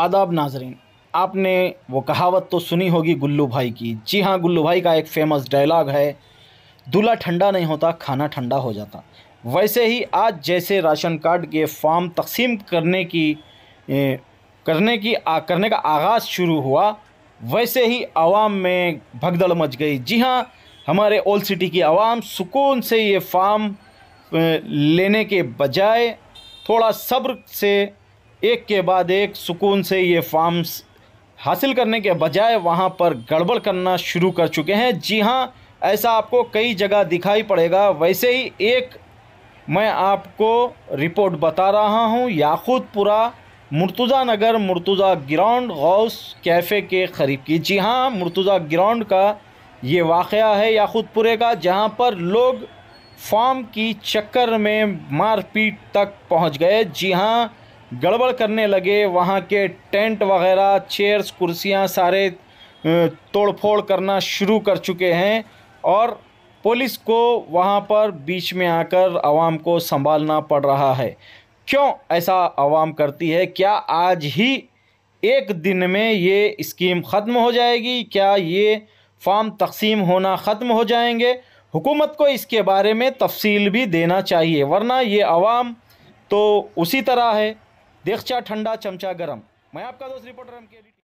आदाब नाजरीन आपने वो कहावत तो सुनी होगी गुल्लू भाई की जी हाँ गुल्लू भाई का एक फ़ेमस डायलॉग है दूल्हा ठंडा नहीं होता खाना ठंडा हो जाता वैसे ही आज जैसे राशन कार्ड के फॉर्म तकसीम करने की ए, करने की आ, करने का आगाज़ शुरू हुआ वैसे ही आवाम में भगदड़ मच गई जी हाँ हमारे ओल्ड सिटी की आवाम सुकून से ये फार्म लेने के बजाय थोड़ा सब्र से एक के बाद एक सुकून से ये फार्म्स हासिल करने के बजाय वहाँ पर गड़बड़ करना शुरू कर चुके हैं जी हाँ ऐसा आपको कई जगह दिखाई पड़ेगा वैसे ही एक मैं आपको रिपोर्ट बता रहा हूँ याकूतपुरा मुर्तुज़ा नगर मुर्तुज़ा ग्राउंड गौस कैफ़े के करीब की जी हाँ मुर्तुज़ा ग्राउंड का ये वाक़ है याकूतपुरे का जहाँ पर लोग फार्म की चक्कर में मारपीट तक पहुँच गए जी हाँ गड़बड़ करने लगे वहाँ के टेंट वगैरह चेयर्स कुर्सियाँ सारे तोड़फोड़ करना शुरू कर चुके हैं और पुलिस को वहाँ पर बीच में आकर आवाम को संभालना पड़ रहा है क्यों ऐसा आवाम करती है क्या आज ही एक दिन में ये स्कीम ख़त्म हो जाएगी क्या ये फॉर्म तकसीम होना ख़त्म हो जाएंगे हुकूमत को इसके बारे में तफसील भी देना चाहिए वरना ये आवाम तो उसी तरह है देखचा ठंडा चमचा गरम मैं आपका दोस्त रिपोर्टर एम के